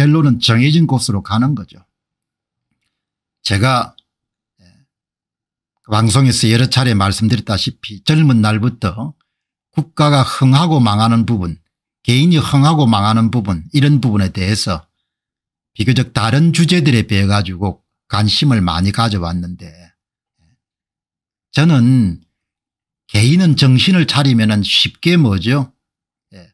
결론은 정해진 곳으로 가는 거죠. 제가 예, 방송에서 여러 차례 말씀드렸다시피 젊은 날부터 국가가 흥하고 망하는 부분 개인이 흥하고 망하는 부분 이런 부분에 대해서 비교적 다른 주제들에 비해 가지고 관심을 많이 가져왔는데 예, 저는 개인은 정신을 차리면 쉽게 뭐죠 예,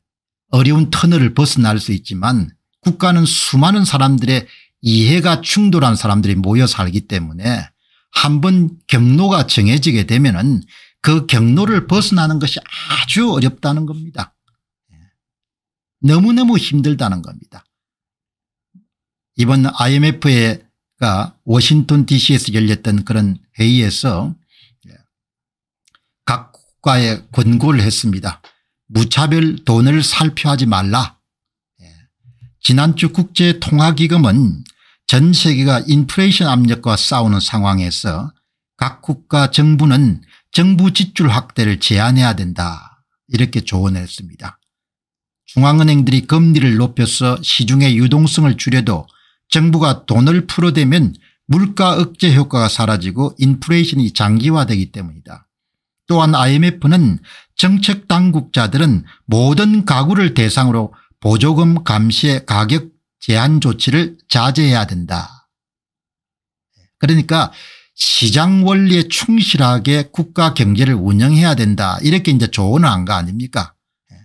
어려운 터널을 벗어날 수 있지만 국가는 수많은 사람들의 이해가 충돌한 사람들이 모여 살기 때문에 한 번 경로가 정해지게 되면 그 경로를 벗어나는 것이 아주 어렵다는 겁니다. 예. 너무너무 힘들다는 겁니다. 이번 IMF가 워싱턴 DC에서 열렸던 그런 회의에서 예. 각 국가에 권고를 했습니다. 무차별 돈을 살펴하지 말라. 지난주 국제통화기금은 전 세계가 인플레이션 압력과 싸우는 상황에서 각 국가 정부는 정부 지출 확대를 제한해야 된다 이렇게 조언했습니다. 중앙은행들이 금리를 높여서 시중의 유동성을 줄여도 정부가 돈을 풀어대면 물가 억제 효과가 사라지고 인플레이션이 장기화되기 때문이다. 또한 IMF는 정책 당국자들은 모든 가구를 대상으로 보조금 감시의 가격 제한 조치를 자제해야 된다. 그러니까 시장 원리에 충실하게 국가 경제를 운영해야 된다. 이렇게 이제 조언을 한 거 아닙니까? 예.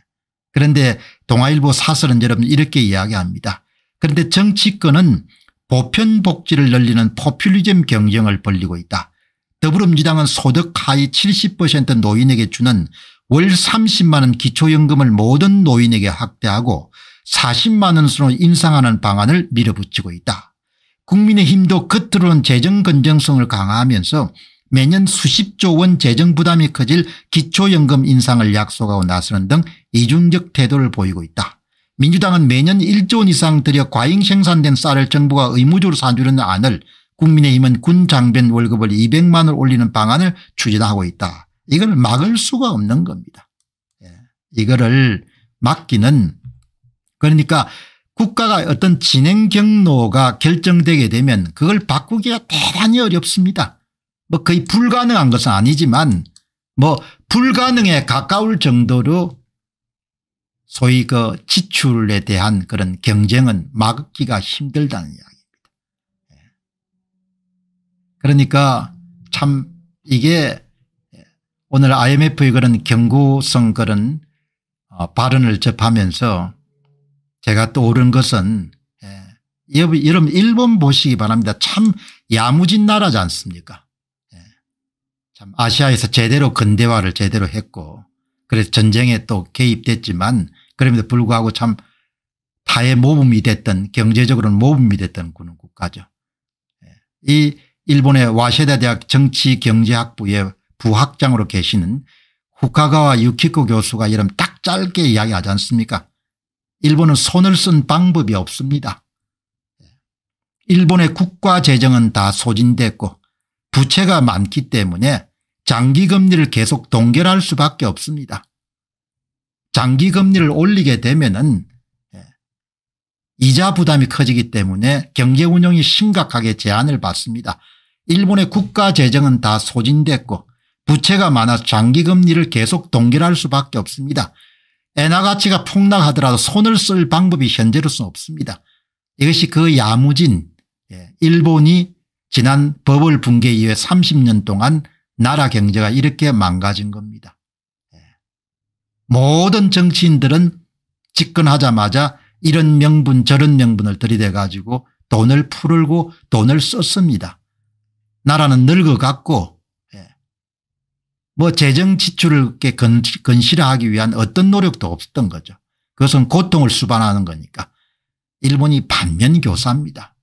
그런데 동아일보 사설은 여러분 이렇게 이야기합니다. 그런데 정치권은 보편복지를 늘리는 포퓰리즘 경쟁을 벌리고 있다. 더불어민주당은 소득 하위 70% 노인에게 주는 월 30만 원 기초연금을 모든 노인에게 확대하고 40만 원으로 인상하는 방안을 밀어붙이고 있다. 국민의힘도 겉으로는 재정 건정성을 강화하면서 매년 수십조 원 재정 부담이 커질 기초연금 인상을 약속하고 나서는 등 이중적 태도를 보이고 있다. 민주당은 매년 1조 원 이상 들여 과잉 생산된 쌀을 정부가 의무적으로 사주는 안을 국민의힘은 군 장병 월급을 200만 원 올리는 방안을 추진하고 있다. 이걸 막을 수가 없는 겁니다. 예. 이거를 막기는 그러니까 국가가 어떤 진행 경로가 결정되게 되면 그걸 바꾸기가 대단히 어렵습니다. 뭐 거의 불가능한 것은 아니지만 뭐 불가능에 가까울 정도로 소위 그 지출에 대한 그런 경쟁은 막기가 힘들다는 이야기입니다. 예. 그러니까 참 이게 오늘 IMF의 그런 경고성 그런 어, 발언을 접하면서 제가 떠오른 것은 여러분 예, 일본 보시기 바랍니다. 참 야무진 나라지 않습니까 예, 참 아시아에서 제대로 근대화를 제대로 했고 그래서 전쟁에 또 개입됐지만 그럼에도 불구하고 참 타의 모범이 됐던 경제적으로는 모범이 됐던 그런 국가죠. 예, 이 일본의 와세다 대학 정치경제학부의 부학장으로 계시는 후카가와 유키코 교수가 이름 딱 짧게 이야기하지 않습니까 일본은 손을 쓴 방법이 없습니다. 일본의 국가재정은 다 소진됐고 부채가 많기 때문에 장기금리를 계속 동결할 수밖에 없습니다. 장기금리를 올리게 되면 은 예, 이자 부담이 커지기 때문에 경제운영이 심각하게 제한을 받습니다. 일본의 국가재정은 다 소진됐고 부채가 많아 장기 금리를 계속 동결할 수밖에 없습니다. 엔화 가치가 폭락하더라도 손을 쓸 방법이 현재로서 없습니다. 이것이 그 야무진 예, 일본이 지난 버블 붕괴 이후에 30년 동안 나라 경제가 이렇게 망가진 겁니다. 예. 모든 정치인들은 집권하자마자 이런 명분 저런 명분을 들이대 가지고 돈을 풀고 돈을 썼습니다. 나라는 늙어갔고 뭐 재정 지출을 건, 실화하기 위한 어떤 노력도 없었던 거죠. 그것은 고통을 수반하는 거니까. 일본이 반면교사입니다.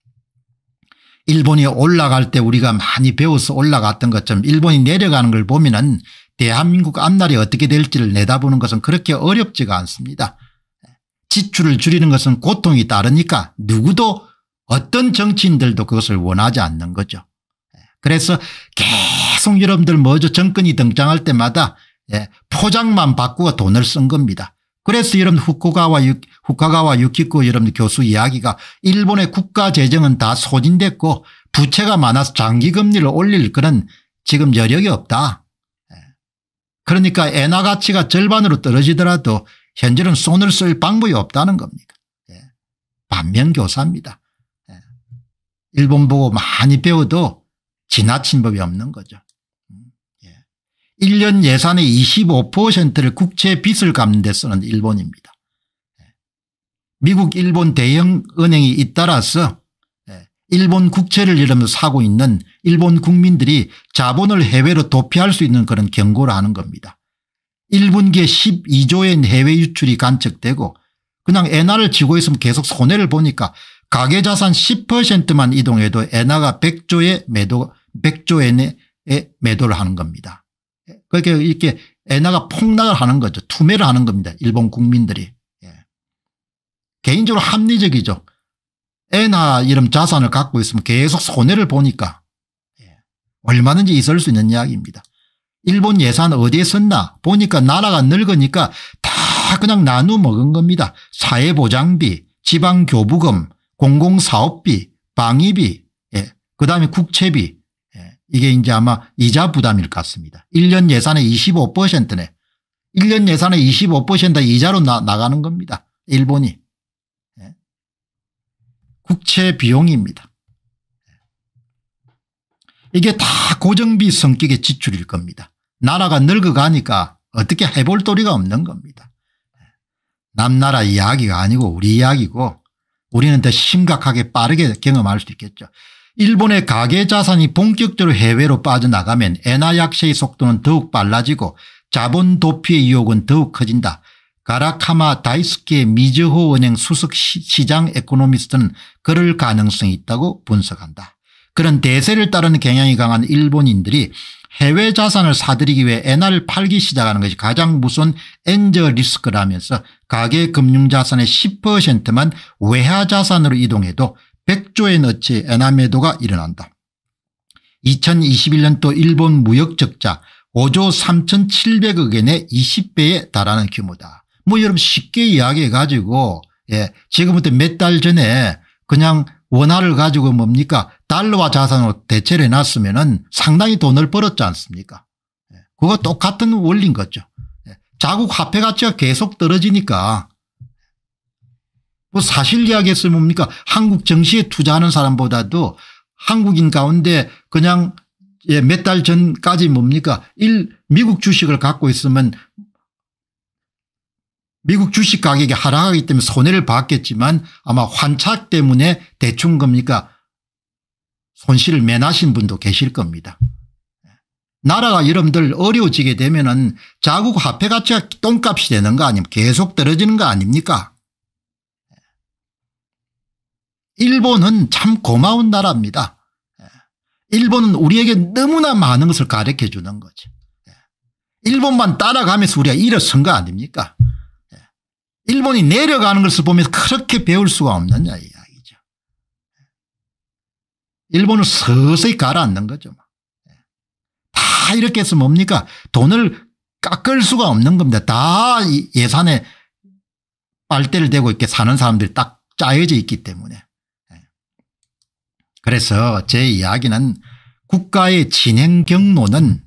일본이 올라갈 때 우리가 많이 배워서 올라갔던 것처럼 일본이 내려가는 걸 보면 은 대한민국 앞날이 어떻게 될지를 내다보는 것은 그렇게 어렵지가 않습니다. 지출을 줄이는 것은 고통이 따르니까 누구도 어떤 정치인들도 그것을 원하지 않는 거죠. 그래서 계속 계속 여러분들 뭐죠 정권이 등장할 때마다 예, 포장만 바꾸어 돈을 쓴 겁니다. 그래서 여러분 후쿠가와 유, 후카가와 유키코 여러분 교수 이야기가 일본의 국가 재정은 다 소진됐고 부채가 많아서 장기 금리를 올릴 그런 지금 여력이 없다. 예. 그러니까 엔화 가치가 절반으로 떨어지더라도 현재는 손을 쓸 방법이 없다는 겁니다. 예. 반면 교사입니다. 예. 일본 보고 많이 배워도 지나친 법이 없는 거죠. 1년 예산의 25%를 국채 빚을 갚는 데 쓰는 일본입니다. 예. 미국 일본 대형 은행이 잇따라서 예, 일본 국채를 이러면서 사고 있는 일본 국민들이 자본을 해외로 도피할 수 있는 그런 경고를 하는 겁니다. 1분기에 12조의 해외 유출이 간척되고 그냥 엔화를 쥐고 있으면 계속 손해를 보니까 가계자산 10%만 이동해도 엔화가 100조의 매도 100조 엔의 매도를 하는 겁니다. 그렇게 이렇게 엔화가 폭락을 하는 거죠. 투매를 하는 겁니다. 일본 국민들이. 예. 개인적으로 합리적이죠. 엔화 이런 자산을 갖고 있으면 계속 손해를 보니까 예. 얼마든지 있을 수 있는 이야기입니다. 일본 예산 어디에 썼나 보니까 나라가 늙으니까 다 그냥 나누 먹은 겁니다. 사회보장비 지방교부금 공공사업비 방위비 예. 그다음에 국채비 이게 이제 아마 이자 부담일 것 같습니다. 1년 예산의 25%네. 1년 예산의 2 5 이자로 나, 나가는 겁니다. 일본이. 예. 국채 비용입니다. 예. 이게 다 고정비 성격의 지출일 겁니다. 나라가 늙어가니까 어떻게 해볼 도리가 없는 겁니다. 예. 남나라 이야기가 아니고 우리 이야기고 우리는 더 심각하게 빠르게 경험할 수 있겠죠. 일본의 가계자산이 본격적으로 해외로 빠져나가면 엔화약세의 속도는 더욱 빨라지고 자본 도피의 유혹은 더욱 커진다. 가라카마 다이스케 미즈호 은행 수석 시장 에코노미스트는 그럴 가능성이 있다고 분석한다. 그런 대세를 따르는 경향이 강한 일본인들이 해외 자산을 사들이기 위해 엔화를 팔기 시작하는 것이 가장 무서운 엔저 리스크라면서 가계 금융자산의 10%만 외화 자산으로 이동해도 100조에 넣지 에나메도가 일어난다. 2021년도 일본 무역적자 5조 3,700억 엔의 20배에 달하는 규모다. 뭐 여러분 쉽게 이야기해 가지고 예, 지금부터 몇 달 전에 그냥 원화를 가지고 뭡니까 달러와 자산으로 대체를 해놨으면 상당히 돈을 벌었지 않습니까 예, 그거 똑같은 원리인 거죠. 예, 자국 화폐 가치가 계속 떨어지니까 뭐 사실 이야기했으면 뭡니까 한국 정시에 투자하는 사람보다도 한국인 가운데 그냥 예, 몇달 전까지 뭡니까 일 미국 주식을 갖고 있으면 미국 주식 가격이 하락하기 때문에 손해를 봤겠지만 아마 환착 때문에 대충 겁니까 손실을 면하신 분도 계실 겁니다. 나라가 여러분들 어려워지게 되면 은 자국 화폐 가치가 똥값이 되는 거 아니면 계속 떨어지는 거 아닙니까 일본은 참 고마운 나라입니다. 예. 일본은 우리에게 너무나 많은 것을 가르쳐 주는 거죠. 예. 일본만 따라가면서 우리가 일어선 거 아닙니까? 예. 일본이 내려가는 것을 보면서 그렇게 배울 수가 없느냐 이야기죠. 일본을 서서히 가라앉는 거죠. 뭐. 다 이렇게 해서 뭡니까? 돈을 깎을 수가 없는 겁니다. 다 예산에 빨대를 대고 이렇게 사는 사람들이 딱 짜여져 있기 때문에. 그래서 제 이야기는 국가의 진행 경로는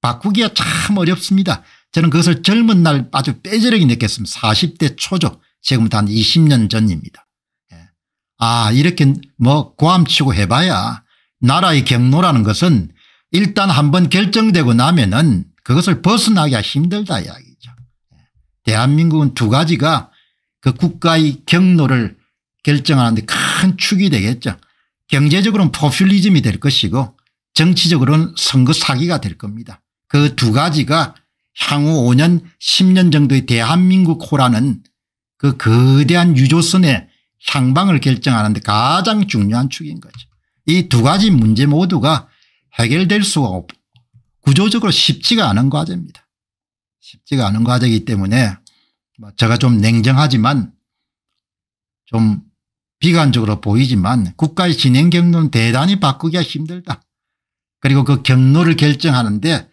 바꾸기가 참 어렵습니다. 저는 그것을 젊은 날 아주 빼저리게 느꼈습니다. 40대 초죠. 지금부터 한 20년 전입니다. 예. 아 이렇게 뭐 고함치고 해봐야 나라의 경로라는 것은 일단 한번 결정되고 나면은 그것을 벗어나기가 힘들다 이야기죠. 예. 대한민국은 두 가지가 그 국가의 경로를 결정하는데 큰 축이 되겠죠. 경제적으로는 포퓰리즘이 될 것이고 정치적으로는 선거 사기가 될 겁니다. 그 두 가지가 향후 5년 10년 정도의 대한민국 호라는 그 거대한 유조선의 향방을 결정하는 데 가장 중요한 축인 거죠. 이 두 가지 문제 모두가 해결될 수가 없고 구조적으로 쉽지가 않은 과제입니다. 쉽지가 않은 과제이기 때문에 뭐 제가 좀 냉정하지만 좀 비관적으로 보이지만 국가의 진행 경로는 대단히 바꾸기가 힘들다. 그리고 그 경로를 결정하는데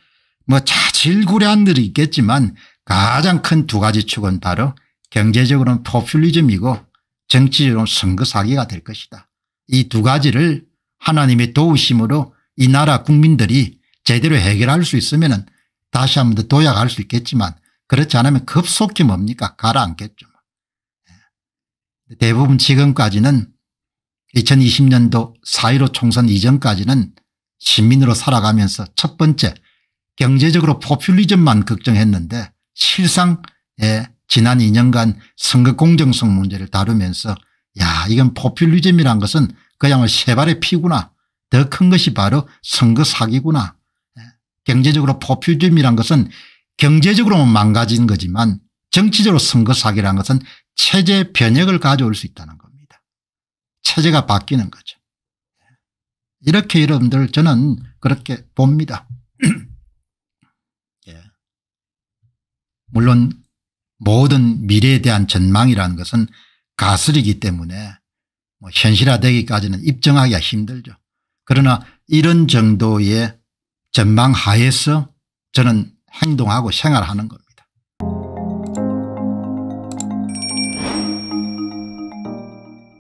뭐 자질구레한들이 있겠지만 가장 큰 두 가지 축은 바로 경제적으로는 포퓰리즘이고 정치적으로는 선거 사기가 될 것이다. 이 두 가지를 하나님의 도우심으로 이 나라 국민들이 제대로 해결할 수 있으면 다시 한 번 더 도약할 수 있겠지만 그렇지 않으면 급속히 뭡니까 가라앉겠죠. 대부분 지금까지는 2020년도 4.15 총선 이전까지는 시민으로 살아가면서 첫 번째 경제적으로 포퓰리즘만 걱정했는데 실상 예, 지난 2년간 선거 공정성 문제를 다루면서 야 이건 포퓰리즘이란 것은 그야말로 세발의 피구나 더 큰 것이 바로 선거 사기구나 예, 경제적으로 포퓰리즘이란 것은 경제적으로만 망가진 거지만 정치적으로 선거 사기란 것은 체제 변혁을 가져올 수 있다는 겁니다. 체제가 바뀌는 거죠. 이렇게 여러분들 저는 그렇게 봅니다. 예. 물론 모든 미래에 대한 전망이라는 것은 가설이기 때문에 뭐 현실화되기까지는 입증하기가 힘들죠. 그러나 이런 정도의 전망 하에서 저는 행동하고 생활하는 겁니다.